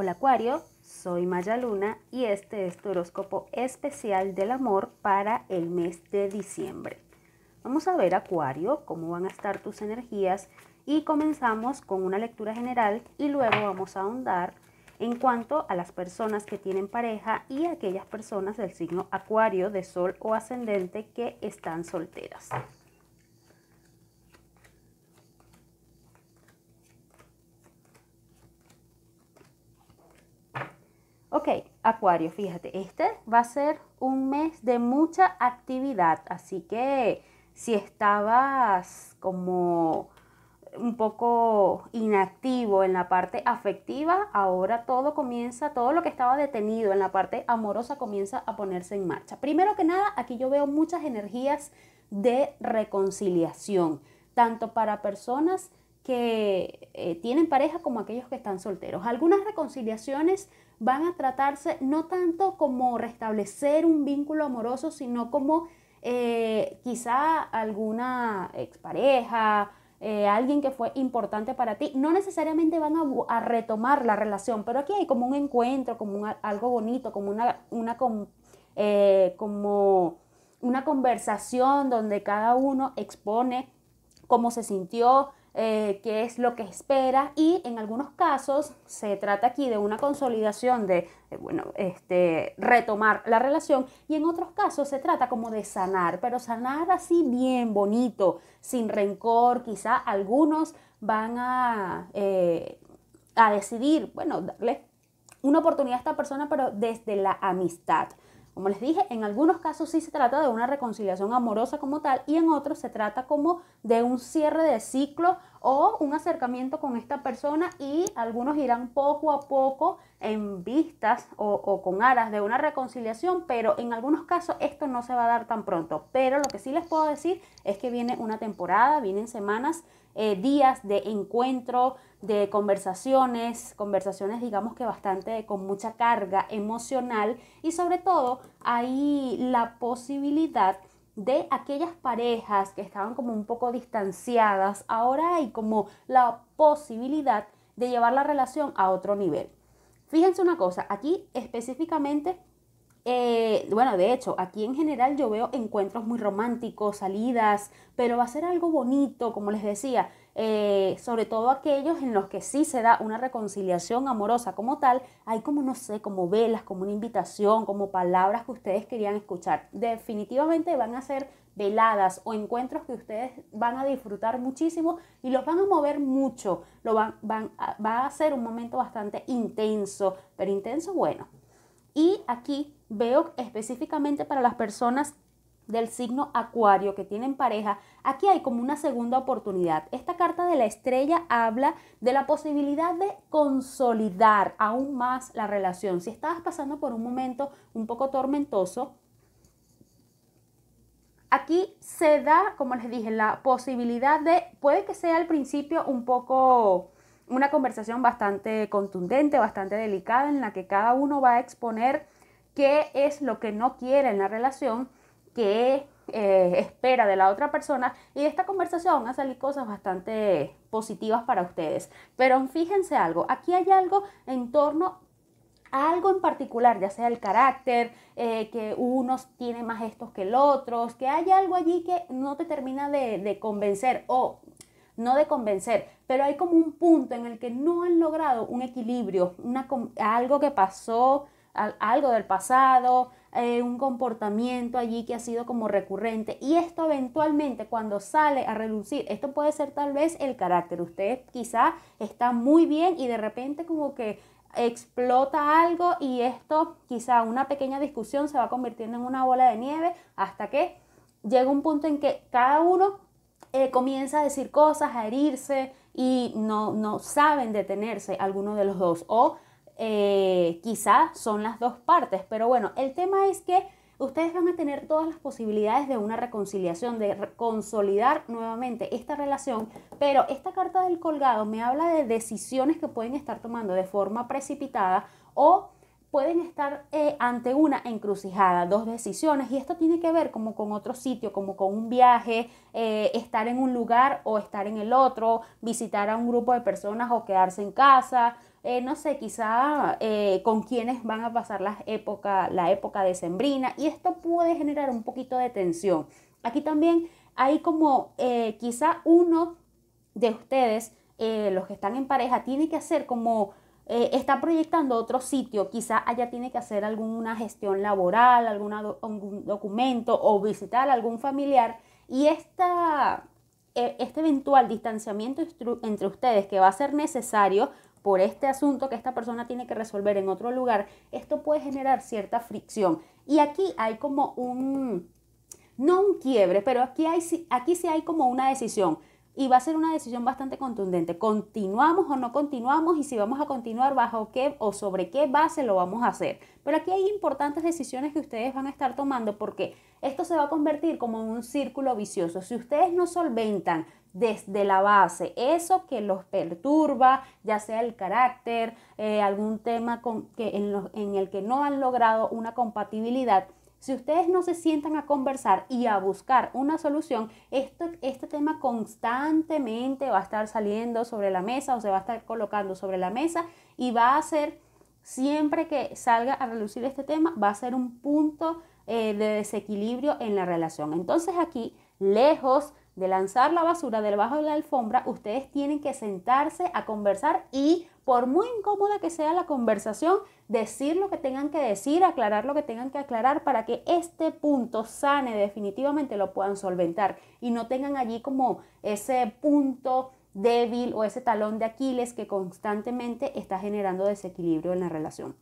Hola Acuario, soy Maya Luna y este es tu horóscopo especial del amor para el mes de diciembre. Vamos a ver Acuario, cómo van a estar tus energías y comenzamos con una lectura general y luego vamos a ahondar en cuanto a las personas que tienen pareja y aquellas personas del signo Acuario de Sol o Ascendente que están solteras. Acuario, fíjate, este va a ser un mes de mucha actividad, así que si estabas como un poco inactivo en la parte afectiva, ahora todo comienza, todo lo que estaba detenido en la parte amorosa comienza a ponerse en marcha. Primero que nada, aquí yo veo muchas energías de reconciliación, tanto para personas que eh, tienen pareja como aquellos que están solteros. Algunas reconciliaciones van a tratarse no tanto como restablecer un vínculo amoroso, sino como eh, quizá alguna expareja, eh, alguien que fue importante para ti. No necesariamente van a, retomar la relación, pero aquí hay como un encuentro, como algo bonito, como una, una eh, como una conversación donde cada uno expone cómo se sintió, eh, qué es lo que espera y en algunos casos se trata aquí de una consolidación de, eh, bueno, este, retomar la relación y en otros casos se trata como de sanar, pero sanar así bien bonito, sin rencor, quizá algunos van a, eh, a decidir, bueno, darle una oportunidad a esta persona, pero desde la amistad. Como les dije, en algunos casos sí se trata de una reconciliación amorosa como tal y en otros se trata como de un cierre de ciclo o un acercamiento con esta persona y algunos irán poco a poco en vistas o, con aras de una reconciliación, pero en algunos casos esto no se va a dar tan pronto. Pero lo que sí les puedo decir es que viene una temporada, vienen semanas, eh, días de encuentro, de conversaciones, conversaciones digamos que bastante con mucha carga emocional y sobre todo hay la posibilidad de aquellas parejas que estaban como un poco distanciadas, ahora hay como la posibilidad de llevar la relación a otro nivel. Fíjense una cosa, aquí específicamente, eh, bueno, de hecho, aquí en general yo veo encuentros muy románticos, salidas, pero va a ser algo bonito, como les decía, eh, sobre todo aquellos en los que sí se da una reconciliación amorosa como tal, hay como, no sé, como velas, como una invitación, como palabras que ustedes querían escuchar. Definitivamente van a ser veladas o encuentros que ustedes van a disfrutar muchísimo y los van a mover mucho. Lo van, va a ser un momento bastante intenso, pero intenso bueno. Y aquí veo específicamente para las personas del signo Acuario que tienen pareja, aquí hay como una segunda oportunidad. Esta carta de la estrella habla de la posibilidad de consolidar aún más la relación. Si estabas pasando por un momento un poco tormentoso, aquí se da, como les dije, la posibilidad de, puede que sea al principio un poco una conversación bastante contundente, bastante delicada, en la que cada uno va a exponer qué es lo que no quiere en la relación, qué eh, espera de la otra persona y de esta conversación van a cosas bastante positivas para ustedes. Pero fíjense algo, aquí hay algo en torno a algo en particular, ya sea el carácter, eh, que unos tienen más estos que el otro, que hay algo allí que no te termina de, convencer o no de convencer, pero hay como un punto en el que no han logrado un equilibrio, una, algo que pasó algo del pasado, eh, un comportamiento allí que ha sido como recurrente. Y esto eventualmente cuando sale a relucir, esto puede ser tal vez el carácter. Usted quizá está muy bien y de repente como que explota algo y esto quizá una pequeña discusión se va convirtiendo en una bola de nieve hasta que llega un punto en que cada uno eh, comienza a decir cosas, a herirse y no, no saben detenerse alguno de los dos o eh, quizá son las dos partes, pero bueno, el tema es que ustedes van a tener todas las posibilidades de una reconciliación, de consolidar nuevamente esta relación, pero esta carta del colgado me habla de decisiones que pueden estar tomando de forma precipitada o pueden estar eh, ante una encrucijada, dos decisiones, y esto tiene que ver como con otro sitio, como con un viaje, eh, estar en un lugar o estar en el otro, visitar a un grupo de personas o quedarse en casa, eh, no sé, quizá eh, con quienes van a pasar las época, la época decembrina, y esto puede generar un poquito de tensión. Aquí también hay como eh, quizá uno de ustedes, los que están en pareja, tiene que hacer como está proyectando otro sitio, quizá allá tiene que hacer alguna gestión laboral, algún documento o visitar a algún familiar, y esta, este eventual distanciamiento entre ustedes que va a ser necesario por este asunto que esta persona tiene que resolver en otro lugar, esto puede generar cierta fricción. Y aquí hay como un, no un quiebre, pero aquí, hay, aquí sí hay como una decisión. Y va a ser una decisión bastante contundente. ¿Continuamos o no continuamos? Y si vamos a continuar, ¿bajo qué o sobre qué base lo vamos a hacer? Pero aquí hay importantes decisiones que ustedes van a estar tomando porque esto se va a convertir como en un círculo vicioso. Si ustedes no solventan desde la base, eso que los perturba, ya sea el carácter, eh, algún tema con, que en, el que no han logrado una compatibilidad. Si ustedes no se sientan a conversar y a buscar una solución, este tema constantemente va a estar saliendo sobre la mesa o se va a estar colocando sobre la mesa y va a ser, siempre que salga a relucir este tema, va a ser un punto eh, de desequilibrio en la relación. Entonces aquí, lejos de lanzar la basura debajo de la alfombra, ustedes tienen que sentarse a conversar y por muy incómoda que sea la conversación, decir lo que tengan que decir, aclarar lo que tengan que aclarar para que este punto sane definitivamente lo puedan solventar y no tengan allí como ese punto débil o ese talón de Aquiles que constantemente está generando desequilibrio en la relación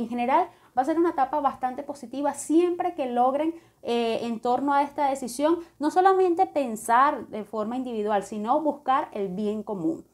en general va a ser una etapa bastante positiva siempre que logren eh, en torno a esta decisión no solamente pensar de forma individual, sino buscar el bien común.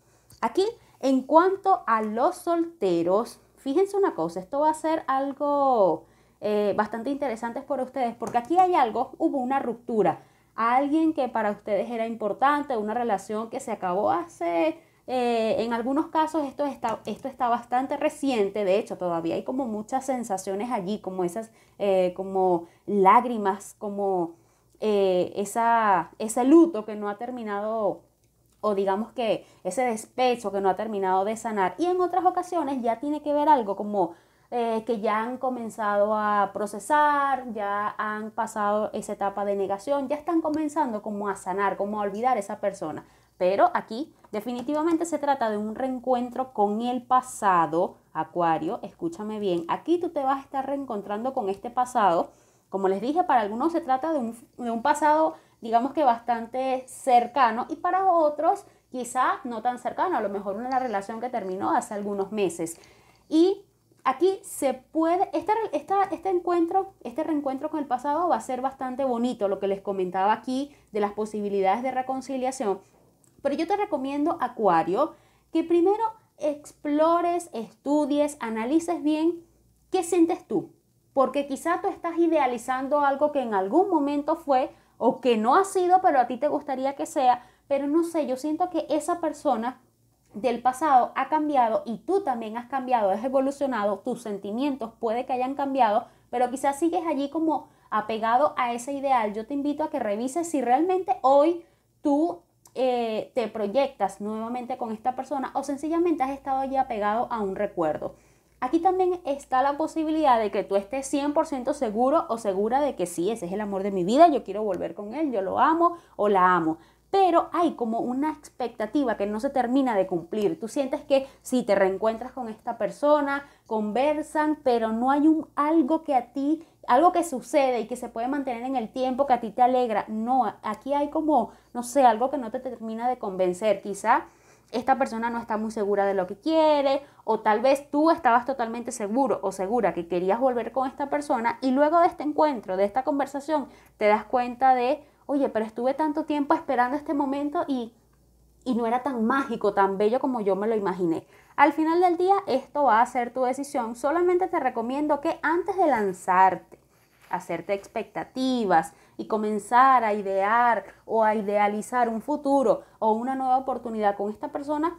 Aquí, en cuanto a los solteros, fíjense una cosa, esto va a ser algo eh, bastante interesante para ustedes, porque aquí hay algo, hubo una ruptura, alguien que para ustedes era importante, una relación que se acabó hace eh, en algunos casos esto está, bastante reciente, de hecho todavía hay como muchas sensaciones allí, como esas, eh, como lágrimas, como eh, ese luto que no ha terminado o digamos que ese despecho que no ha terminado de sanar. Y en otras ocasiones ya tiene que ver algo como que ya han comenzado a procesar, ya han pasado esa etapa de negación, ya están comenzando como a sanar, como a olvidar a esa persona. Pero aquí definitivamente se trata de un reencuentro con el pasado, Acuario, escúchame bien, aquí tú te vas a estar reencontrando con este pasado. Como les dije, para algunos se trata de un, pasado, digamos que bastante cercano y para otros quizás no tan cercano, a lo mejor una relación que terminó hace algunos meses. Y aquí se puede, este encuentro, este reencuentro con el pasado va a ser bastante bonito, lo que les comentaba aquí de las posibilidades de reconciliación, pero yo te recomiendo, Acuario, que primero explores, estudies, analices bien qué sientes tú. Porque quizá tú estás idealizando algo que en algún momento fue o que no ha sido, pero a ti te gustaría que sea. Pero no sé, yo siento que esa persona del pasado ha cambiado y tú también has cambiado, has evolucionado, tus sentimientos puede que hayan cambiado, pero quizás sigues allí como apegado a ese ideal. Yo te invito a que revises si realmente hoy tú eh, te proyectas nuevamente con esta persona o sencillamente has estado ya pegado a un recuerdo. Aquí también está la posibilidad de que tú estés 100% seguro o segura de que sí, ese es el amor de mi vida, yo quiero volver con él, yo lo amo o la amo. Pero hay como una expectativa que no se termina de cumplir. Tú sientes que si te reencuentras con esta persona, conversan, pero no hay un, algo que a ti, algo que sucede y que se puede mantener en el tiempo, que a ti te alegra. No, aquí hay como no sé, algo que no te termina de convencer. Quizá esta persona no está muy segura de lo que quiere o tal vez tú estabas totalmente seguro o segura que querías volver con esta persona y luego de este encuentro, de esta conversación, te das cuenta de, oye, pero estuve tanto tiempo esperando este momento y, y no era tan mágico, tan bello como yo me lo imaginé. Al final del día esto va a ser tu decisión, solamente te recomiendo que antes de lanzarte, hacerte expectativas, y comenzar a idear o a idealizar un futuro o una nueva oportunidad con esta persona,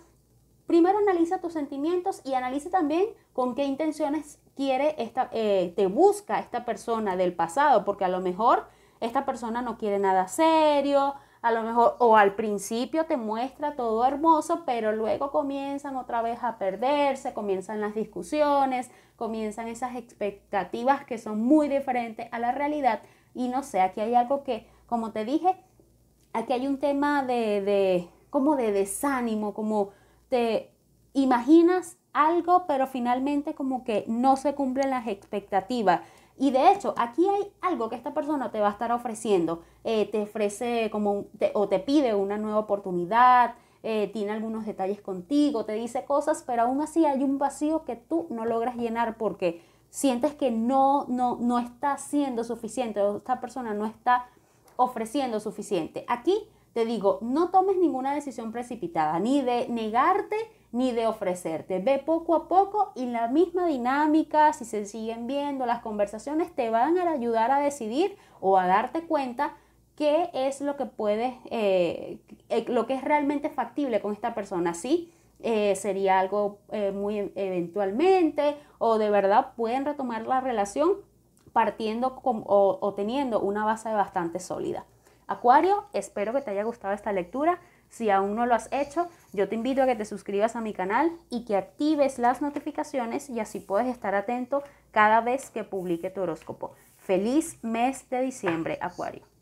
primero analiza tus sentimientos y analiza también con qué intenciones quiere esta, eh, te busca esta persona del pasado, porque a lo mejor esta persona no quiere nada serio, a lo mejor o al principio te muestra todo hermoso, pero luego comienzan otra vez a perderse, comienzan las discusiones, comienzan esas expectativas que son muy diferentes a la realidad y no sé, aquí hay algo que, como te dije, aquí hay un tema de, como de desánimo, como te imaginas algo, pero finalmente como que no se cumplen las expectativas. Y de hecho, aquí hay algo que esta persona te va a estar ofreciendo. Eh, te ofrece como o te pide una nueva oportunidad, eh, tiene algunos detalles contigo, te dice cosas, pero aún así hay un vacío que tú no logras llenar porque sientes que no, no, no está siendo suficiente o esta persona no está ofreciendo suficiente. Aquí te digo, no tomes ninguna decisión precipitada, ni de negarte ni de ofrecerte. Ve poco a poco y la misma dinámica, si se siguen viendo las conversaciones, te van a ayudar a decidir o a darte cuenta qué es lo que puedes, eh, eh, lo que es realmente factible con esta persona. Sí, eh, sería algo eh, muy e-, eventualmente o de verdad pueden retomar la relación partiendo o, o teniendo una base bastante sólida. Acuario, espero que te haya gustado esta lectura. Si aún no lo has hecho, yo te invito a que te suscribas a mi canal y que actives las notificaciones y así puedes estar atento cada vez que publique tu horóscopo. Feliz mes de diciembre, Acuario.